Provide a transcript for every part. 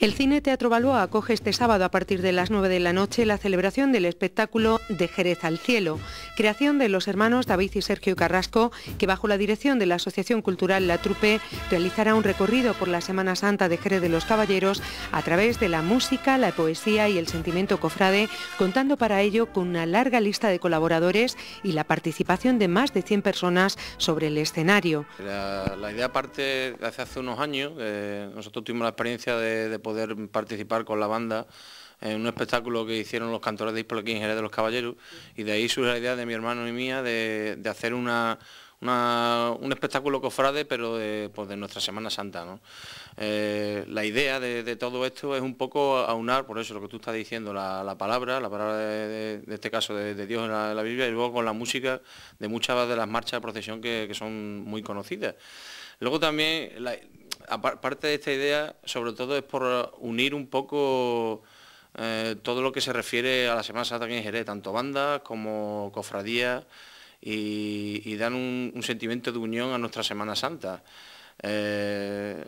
El Cine Teatro Balboa acoge este sábado a partir de las 9 de la noche la celebración del espectáculo De Jerez al Cielo, creación de los hermanos David y Sergio Carrasco, que bajo la dirección de la Asociación Cultural La Trupe realizará un recorrido por la Semana Santa de Jerez de los Caballeros a través de la música, la poesía y el sentimiento cofrade, contando para ello con una larga lista de colaboradores y la participación de más de 100 personas sobre el escenario. La, idea parte hace unos años, eh, nosotros tuvimos la experiencia de, poder participar con la banda en un espectáculo que hicieron los cantores de Hispolo de los Caballeros y de ahí surge la idea de mi hermano y mía de, hacer una, un espectáculo cofrade pero de, pues, nuestra Semana Santa. ¿no? Eh, la idea de, todo esto es un poco aunar, por eso lo que tú estás diciendo, la, palabra, la palabra de, este caso de, Dios en la, Biblia y luego con la música de muchas de las marchas de procesión que, que son muy conocidas. Luego también la, aparte de esta idea, sobre todo es por unir un poco eh, todo lo que se refiere a la Semana Santa en Jerez, tanto bandas como cofradías, y, dan un, sentimiento de unión a nuestra Semana Santa. Eh,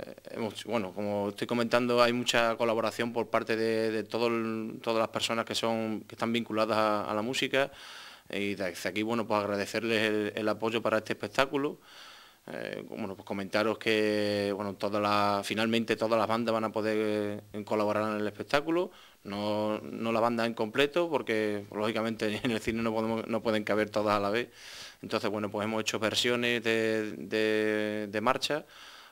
bueno, como estoy comentando, hay mucha colaboración por parte de, todas las personas que, están vinculadas a, la música y desde aquí, bueno, pues agradecerles el apoyo para este espectáculo. Eh, pues comentaros que finalmente todas las bandas van a poder eh, colaborar en el espectáculo, no, la banda en completo, porque lógicamente en el cine no, pueden caber todas a la vez. Entonces, bueno, pues hemos hecho versiones de, marcha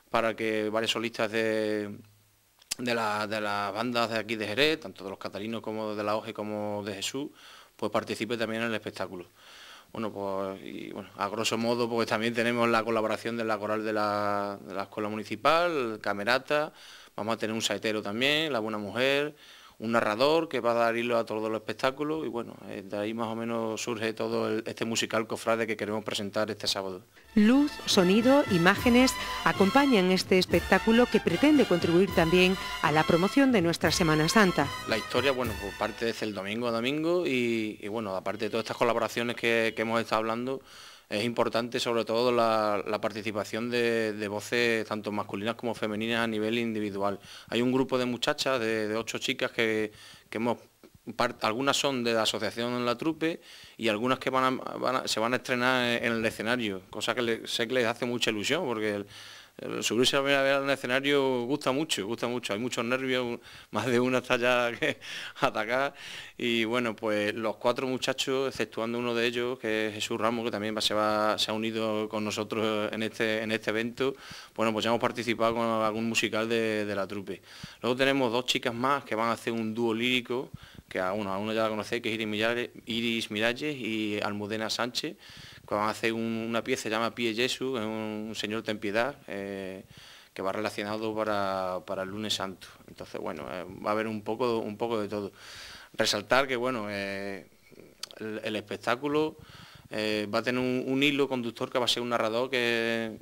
para que varios solistas de, las bandas de aquí de Jerez, tanto de los catalinos como de la OGE como de Jesús, pues participe también en el espectáculo. Bueno, pues a grosso modo porque también tenemos la colaboración de la coral de la, escuela municipal, Camerata, vamos a tener un saetero también, La Buena Mujer, un narrador que va a dar hilo a todos los espectáculos y bueno, eh, de ahí más o menos surge todo este musical cofrade que queremos presentar este sábado. Luz, sonido, imágenes acompañan este espectáculo que pretende contribuir también a la promoción de nuestra Semana Santa. La historia, bueno, pues parte es el domingo a domingo y, bueno, aparte de todas estas colaboraciones que hemos estado hablando, es importante sobre todo la, participación de, voces tanto masculinas como femeninas a nivel individual. Hay un grupo de muchachas, de, ocho chicas que, hemos algunas son de la asociación en la trupe y algunas que se van a estrenar en el escenario, cosa que sé que les hace mucha ilusión porque subirse eh, a primera vez al escenario gusta mucho, gusta mucho, hay muchos nervios, más de una está ya que atacar y bueno, pues los cuatro muchachos, exceptuando uno de ellos, que es Jesús Ramos, que también se, ha unido con nosotros este, en este, evento, bueno, pues ya hemos participado con algún musical de, la trupe. Luego tenemos dos chicas más que van a hacer un dúo lírico, que a uno, ya la conocéis, que es Iris Iris Miralles y Almudena Sánchez, cuando a hacer una pieza, se llama Pie Jesu, es un, señor ten piedad, eh, que va relacionado para, el lunes santo. Entonces, bueno, eh, va a haber un poco, un poco de todo. Resaltar que, bueno, eh, el, espectáculo va a tener un, hilo conductor que va a ser un narrador que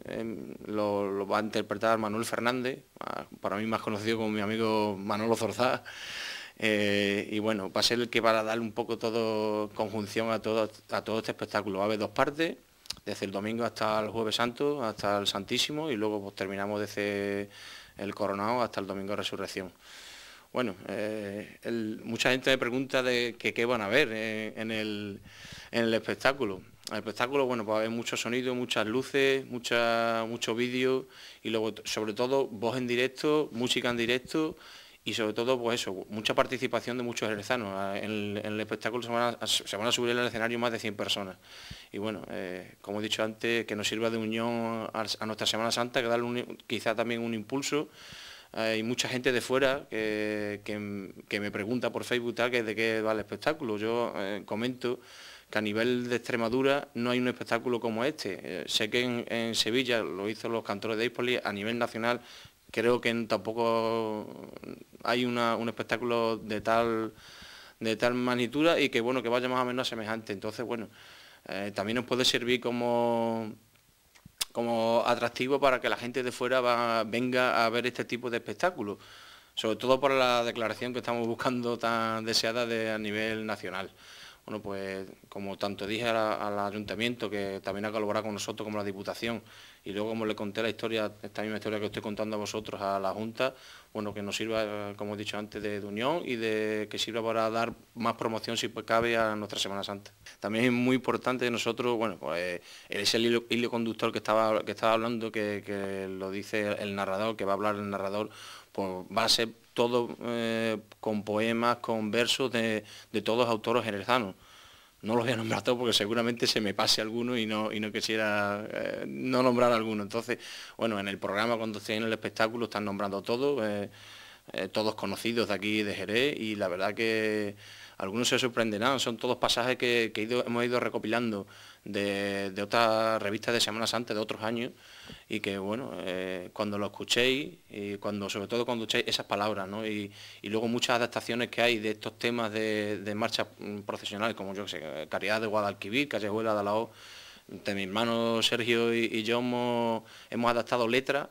lo, lo, va a interpretar Manuel Fernández, ah, para mí más conocido como mi amigo Manolo Zorzá. Eh, y bueno, va a ser el que va a dar un poco todo, conjunción a todo, a todo este espectáculo. Va a haber dos partes, desde el domingo hasta el jueves santo, hasta el santísimo, y luego pues, terminamos desde el coronado hasta el domingo de resurrección. Bueno, eh, mucha gente me pregunta de que qué van a ver en, el, en, el, espectáculo. El espectáculo, bueno, pues, va a haber mucho sonido, muchas luces, mucha, mucho vídeo y luego sobre todo voz en directo, música en directo y sobre todo, pues eso, mucha participación de muchos herezanos. Ah, en, el, espectáculo se van, a, subir al escenario más de 100 personas. Y bueno, eh, como he dicho antes, que nos sirva de unión a, nuestra Semana Santa, que darle quizá también un impulso. Hay mucha gente de fuera que, me pregunta por Facebook tal, que de qué va el espectáculo. Yo eh, comento que a nivel de Extremadura no hay un espectáculo como este. Eh, sé que en, Sevilla lo hizo los cantores de Hispoli a nivel nacional creo que tampoco hay un espectáculo de tal de magnitud y que bueno que vaya más o menos semejante entonces bueno eh, también nos puede servir como atractivo para que la gente de fuera venga a ver este tipo de espectáculos sobre todo por la declaración que estamos buscando tan deseada a nivel nacional bueno, pues como tanto dije al ayuntamiento, que también ha colaborado con nosotros como la Diputación, y luego como le conté la historia, esta misma historia que estoy contando a vosotros, a la Junta, bueno, que nos sirva, eh, como he dicho antes, de, unión y de que sirva para dar más promoción, si pues cabe, a nuestra Semana Santa. También es muy importante de nosotros, bueno, pues eh, es el hilo, conductor que estaba, que estaba hablando, que, que lo dice el narrador, que va a hablar el narrador, pues va a ser todo eh, con poemas, con versos de, todos los autores jerezanos. No los voy a nombrar todos porque seguramente se me pase alguno y no, no quisiera eh, no nombrar alguno. Entonces, bueno, en el programa cuando esté en el espectáculo están nombrando todos, eh, todos conocidos de aquí de Jerez y la verdad que algunos se sorprenderán, ah, son todos pasajes que, hemos ido recopilando de, otras revistas de semanas antes, de otros años, y que bueno, eh, cuando lo escuchéis, y cuando, sobre todo cuando escuchéis esas palabras, y, luego muchas adaptaciones que hay de estos temas de, de marcha mm, profesional, como yo sé, Caridad de Guadalquivir, Callejuela de Alao, de mi hermano Sergio y, yo hemos, adaptado letras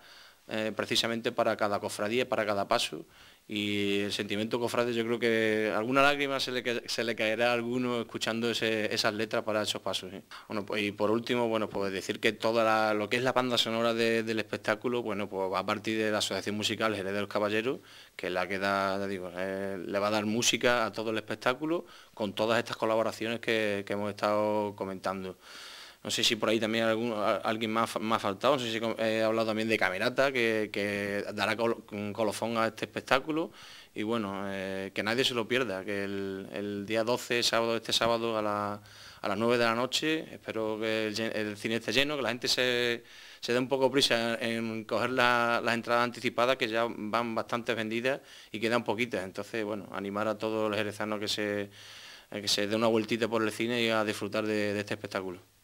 eh, precisamente para cada cofradía, para cada paso, y el sentimiento cofrade yo creo que alguna lágrima se le, se le caerá a alguno escuchando esas letras para esos pasos. ¿eh? Bueno, pues, y por último, bueno, pues decir que toda lo que es la banda sonora del espectáculo, bueno, pues va a partir de la Asociación Musical Herederos Caballeros, que es la que da, digo, eh, le va a dar música a todo el espectáculo con todas estas colaboraciones que hemos estado comentando. No sé si por ahí también alguien más, más ha faltado, no sé si he hablado también de Camerata, que, dará un colofón a este espectáculo. Y bueno, eh, que nadie se lo pierda, que el, día 12, sábado, este sábado a, las 9 de la noche, espero que el, cine esté lleno, que la gente se, dé un poco prisa en, coger las entradas anticipadas que ya van bastante vendidas y quedan poquitas. Entonces, bueno, animar a todos los jerezanos que se, que se dé una vueltita por el cine y a disfrutar de este espectáculo.